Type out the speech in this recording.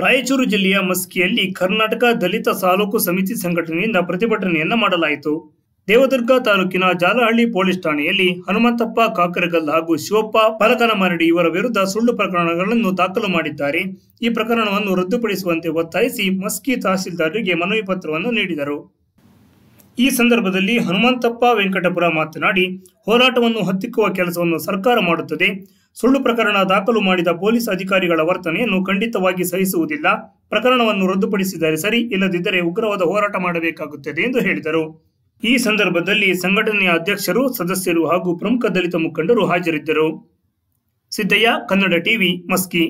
ರಾಯಚೂರು ಜಿಲ್ಲೆಯ ಮಸ್ಕಿಯಲ್ಲಿ ಕರ್ನಾಟಕ ದಲಿತ ತಾಲೂಕು ಸಮಿತಿ ಸಂಘಟನೆಯಿಂದ ಪ್ರತಿಭಟನೆಯನ್ನು ಮಾಡಲಾಯಿತು ದೇವದುರ್ಗ ತಾಲೂಕಿನ ಜಾಲಹಳ್ಳಿ ಪೊಲೀಸ್ ಠಾಣೆಯಲ್ಲಿ ಹನುಮಂತಪ್ಪ ಕಾಕರಗಲ್ ಹಾಗೂ ಶಿವಪ್ಪ ಮರಡಿ ಇವರ ವಿರುದ್ಧ ಸುಳ್ಳು ಪ್ರಕರಣಗಳನ್ನು ದಾಖಲು ಮಾಡಿದ್ದಾರೆ ಈ ಪ್ರಕರಣವನ್ನು ರದ್ದುಪಡಿಸುವಂತೆ ಒತ್ತಾಯಿಸಿ ಮಸ್ಕಿ ತಹಸೀಲ್ದಾರರಿಗೆ ಮನವಿ ಪತ್ರವನ್ನು ನೀಡಿದರು ಈ ಸಂದರ್ಭದಲ್ಲಿ ಹನುಮಂತಪ್ಪ ವೆಂಕಟಪುರ ಮಾತನಾಡಿ ಹೋರಾಟವನ್ನು ಹತ್ತಿಕ್ಕುವ ಕೆಲಸವನ್ನು ಸರ್ಕಾರ ಮಾಡುತ್ತದೆ ಸುಳ್ಳು ಪ್ರಕರಣ ದಾಖಲು ಮಾಡಿದ ಪೊಲೀಸ್ ಅಧಿಕಾರಿಗಳ ವರ್ತನೆಯನ್ನು ಖಂಡಿತವಾಗಿ ಸಹಿಸುವುದಿಲ್ಲ ಪ್ರಕರಣವನ್ನು ರದ್ದುಪಡಿಸಿದರೆ ಸರಿ ಇಲ್ಲದಿದ್ದರೆ ಉಗ್ರವಾದ ಹೋರಾಟ ಮಾಡಬೇಕಾಗುತ್ತದೆ ಎಂದು ಹೇಳಿದರು ಈ ಸಂದರ್ಭದಲ್ಲಿ ಸಂಘಟನೆಯ ಅಧ್ಯಕ್ಷರು ಸದಸ್ಯರು ಹಾಗೂ ಪ್ರಮುಖ ದಲಿತ ಮುಖಂಡರು ಹಾಜರಿದ್ದರು ಸಿದ್ದಯ್ಯ ಕನ್ನಡ ಟಿವಿ ಮಸ್ಕಿ